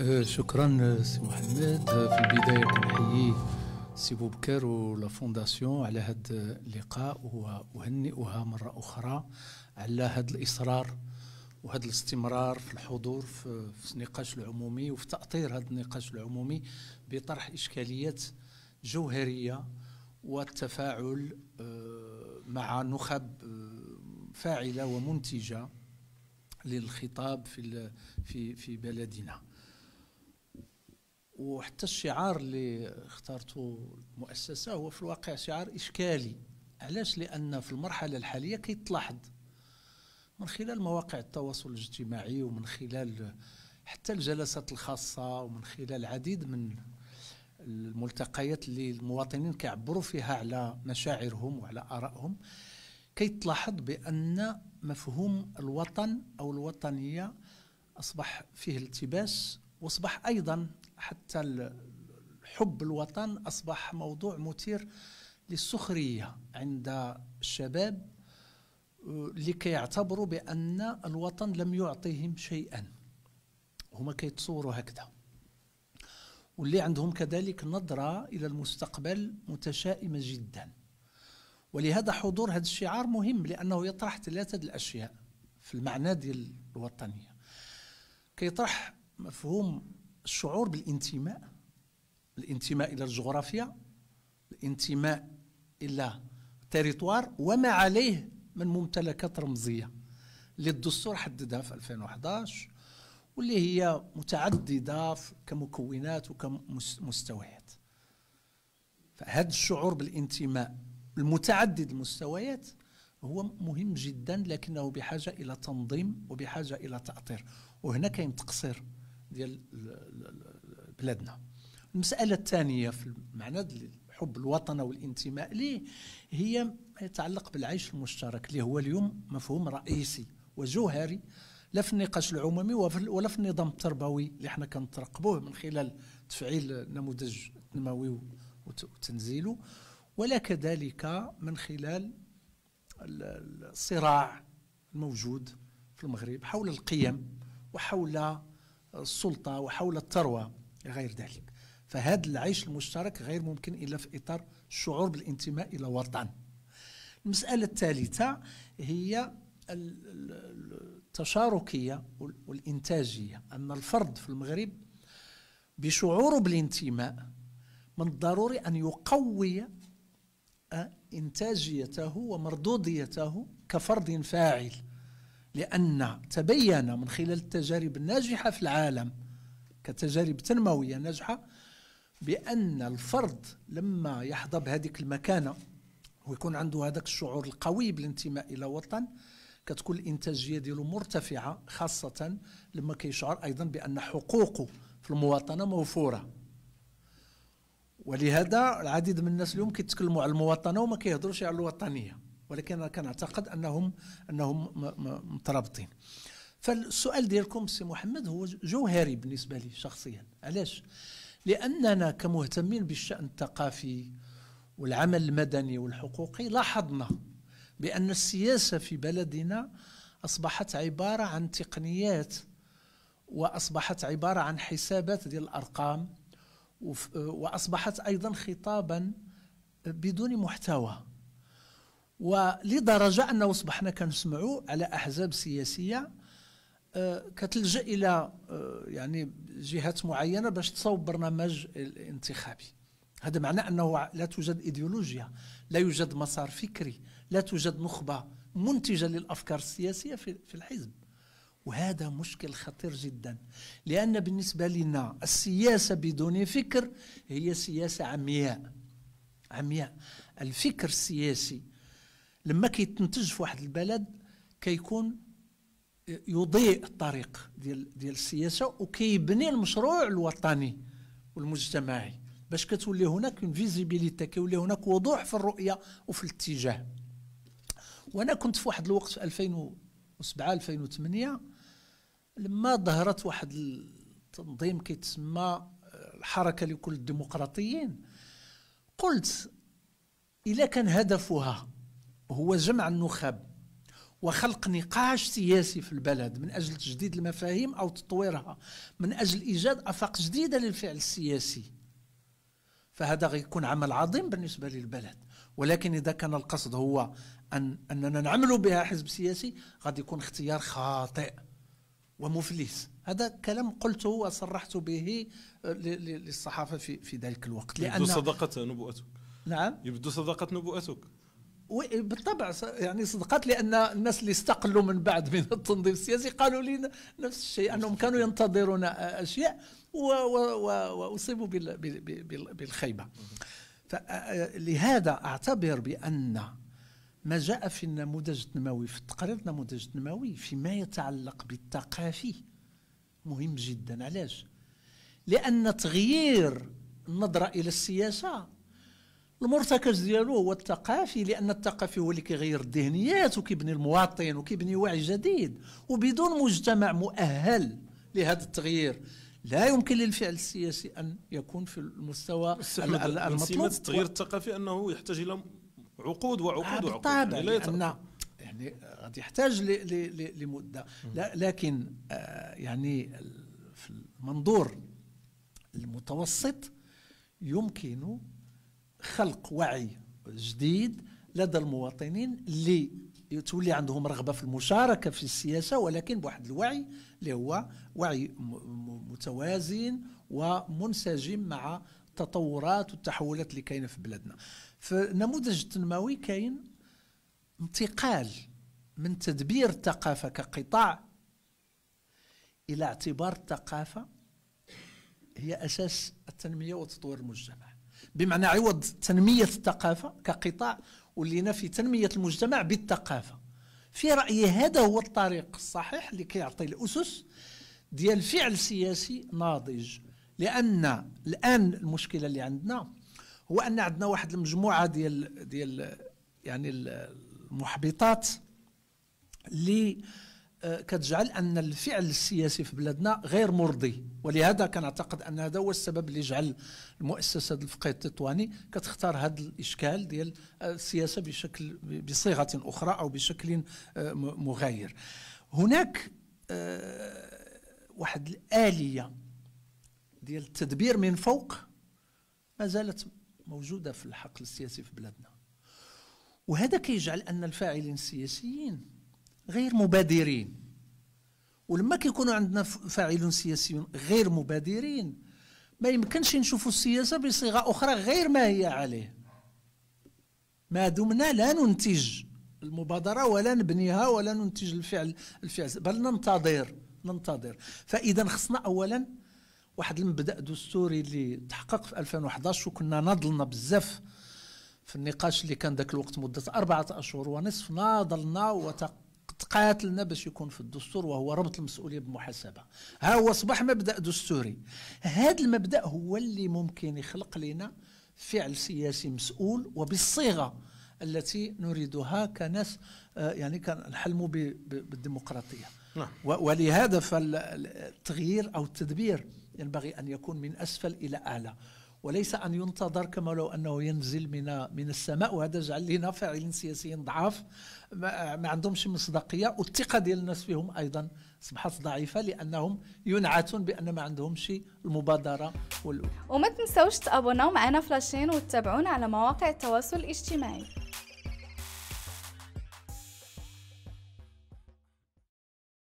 آه، شكرا آه، سي محمد آه، في البدايه كنحيي سي بوبكر ولا فونداسيون على هذا اللقاء واهنئها مره اخرى على هذا الاصرار وهذا الاستمرار في الحضور في النقاش العمومي وفي تاطير هذا النقاش العمومي بطرح اشكاليات جوهريه والتفاعل مع نخب فاعله ومنتجه للخطاب في في في بلدنا وحتى الشعار اللي اختارته المؤسسه هو في الواقع شعار اشكالي علاش لان في المرحله الحاليه كيتلاحظ من خلال مواقع التواصل الاجتماعي ومن خلال حتى الجلسات الخاصه ومن خلال العديد من الملتقيات اللي المواطنين كيعبروا فيها على مشاعرهم وعلى ارائهم كيتلاحظ بان مفهوم الوطن او الوطنيه اصبح فيه التباس واصبح ايضا حتى حب الوطن اصبح موضوع مثير للسخريه عند الشباب آه، لكي يعتبروا بان الوطن لم يعطيهم شيئا هما كيتصوروا هكذا واللي عندهم كذلك نظره الى المستقبل متشائمه جدا ولهذا حضور هذا الشعار مهم لانه يطرح ثلاثه الاشياء في المعنى ديال الوطنيه كيطرح مفهوم الشعور بالانتماء الانتماء الى الجغرافيا الانتماء الى تريتوار وما عليه من ممتلكات رمزيه اللي الدستور حددها في 2011 واللي هي متعدده كمكونات وكمستويات فهذا الشعور بالانتماء المتعدد المستويات هو مهم جدا لكنه بحاجه الى تنظيم وبحاجه الى تاطير وهنا كاين تقصير ديال بلادنا المسألة الثانية في معنى حب الوطن والانتماء ليه هي ما يتعلق بالعيش المشترك اللي هو اليوم مفهوم رئيسي وجوهري لا في النقاش العمومي ولا في النظام التربوي اللي احنا كنترقبوه من خلال تفعيل نموذج التنموي وتنزيله ولا كذلك من خلال الصراع الموجود في المغرب حول القيم وحول السلطة وحول الثروة غير ذلك فهذا العيش المشترك غير ممكن إلا في إطار الشعور بالانتماء إلى وطن المسألة الثالثة هي التشاركية والإنتاجية أن الفرد في المغرب بشعوره بالانتماء من الضروري أن يقوي إنتاجيته ومردوديته كفرد فاعل لأن تبين من خلال التجارب الناجحة في العالم كتجارب تنموية ناجحة بأن الفرد لما يحظى بهذيك المكانة ويكون عنده هذاك الشعور القوي بالانتماء إلى وطن كتكون الانتاجيه ديالو مرتفعه خاصه لما كيشعر ايضا بان حقوقه في المواطنه موفوره ولهذا العديد من الناس اليوم كيتكلموا على المواطنه وما كيهضروش على الوطنيه ولكن انا كنعتقد انهم انهم مترابطين فالسؤال ديالكم سي محمد هو جوهري بالنسبه لي شخصيا علاش لاننا كمهتمين بالشان الثقافي والعمل المدني والحقوقي لاحظنا بان السياسه في بلدنا اصبحت عباره عن تقنيات واصبحت عباره عن حسابات ديال الارقام واصبحت ايضا خطابا بدون محتوى ولدرجه انه اصبحنا كنسمعوا على احزاب سياسيه آه، كتلجا الى آه، يعني جهات معينه باش تصوب برنامج الانتخابي هذا معنى انه لا توجد ايديولوجيا لا يوجد مسار فكري لا توجد نخبه منتجه للافكار السياسيه في الحزب وهذا مشكل خطير جدا لان بالنسبه لنا السياسه بدون فكر هي سياسه عمياء عمياء الفكر السياسي لما كيتنتج في واحد البلد كيكون يضيء الطريق ديال ديال السياسه وكيبني المشروع الوطني والمجتمعي باش كتولي هناك اون فيزيبيليتي كيولي هناك وضوح في الرؤيه وفي الاتجاه وانا كنت في واحد الوقت في 2007 2008 لما ظهرت واحد التنظيم كيتسمى آه، الحركه لكل الديمقراطيين قلت إذا كان هدفها هو جمع النخب وخلق نقاش سياسي في البلد من اجل تجديد المفاهيم او تطويرها من اجل ايجاد افاق جديده للفعل السياسي فهذا غيكون عمل عظيم بالنسبه للبلد ولكن اذا كان القصد هو ان اننا نعمل بها حزب سياسي غادي يكون اختيار خاطئ ومفلس هذا كلام قلته وصرحت به آه، للصحافه في في ذلك الوقت لان يبدو صداقه نبوءتك نعم يبدو صداقه نبوءتك بالطبع يعني صدقت لان الناس اللي استقلوا من بعد من التنظيم السياسي قالوا لي نفس الشيء انهم كانوا ينتظرون اشياء واصيبوا بالخيبه لهذا اعتبر بان ما جاء في النموذج النموي في التقرير النموذج النموي فيما يتعلق بالثقافي مهم جدا علاش لان تغيير النظره الى السياسه المرتكز ديالو هو الثقافي لان الثقافي هو اللي كيغير الذهنيات وكيبني المواطن وكيبني وعي جديد وبدون مجتمع مؤهل لهذا التغيير لا يمكن للفعل السياسي ان يكون في المستوى المطلوب التغيير الثقافي انه يحتاج الى عقود وعقود آه، وعقود بالطبع يعني يعني غادي يحتاج لمده لكن آه، يعني في المنظور المتوسط يمكن خلق وعي جديد لدى المواطنين اللي تولي عندهم رغبه في المشاركه في السياسه ولكن بواحد الوعي اللي هو وعي متوازن ومنسجم مع التطورات والتحولات اللي كاينه في بلادنا فالنموذج التنموي كاين انتقال من تدبير الثقافه كقطاع الى اعتبار الثقافه هي اساس التنميه وتطوير المجتمع بمعنى عوض تنمية الثقافة كقطاع ولينا في تنمية المجتمع بالثقافة في رأيي هذا هو الطريق الصحيح اللي كيعطي الأسس ديال فعل سياسي ناضج لأن الآن المشكلة اللي عندنا هو أن عندنا واحد المجموعة ديال ديال يعني المحبطات اللي كتجعل ان الفعل السياسي في بلادنا غير مرضي ولهذا كنعتقد ان هذا هو السبب اللي جعل المؤسسه الفقهيه التطواني كتختار هذا الاشكال ديال السياسه بشكل بصيغه اخرى او بشكل مغاير هناك آه، واحد الاليه ديال التدبير من فوق ما زالت موجوده في الحقل السياسي في بلادنا وهذا كيجعل ان الفاعلين السياسيين غير مبادرين ولما كيكونوا عندنا فاعلون سياسيون غير مبادرين ما يمكنش نشوفوا السياسة بصيغة أخرى غير ما هي عليه ما دمنا لا ننتج المبادرة ولا نبنيها ولا ننتج الفعل الفعل بل ننتظر ننتظر فإذا خصنا أولا واحد المبدأ دستوري اللي تحقق في 2011 وكنا ناضلنا بزاف في النقاش اللي كان ذاك الوقت مدة أربعة أشهر ونصف ناضلنا وتق تقاتلنا باش يكون في الدستور وهو ربط المسؤوليه بالمحاسبه ها هو اصبح مبدا دستوري هذا المبدا هو اللي ممكن يخلق لنا فعل سياسي مسؤول وبالصيغه التي نريدها كناس آه، يعني كنحلموا بالديمقراطيه نعم. ولهذا فالتغيير او التدبير ينبغي ان يكون من اسفل الى اعلى وليس أن ينتظر كما لو أنه ينزل من من السماء وهذا جعل لنا فاعلين سياسيين ضعاف ما عندهمش مصداقية والثقة ديال الناس فيهم أيضا أصبحت ضعيفة لأنهم ينعتون بأن ما عندهمش المبادرة والأولى وما تنساوش تابوناو معنا فلاشين وتتابعونا على مواقع التواصل الاجتماعي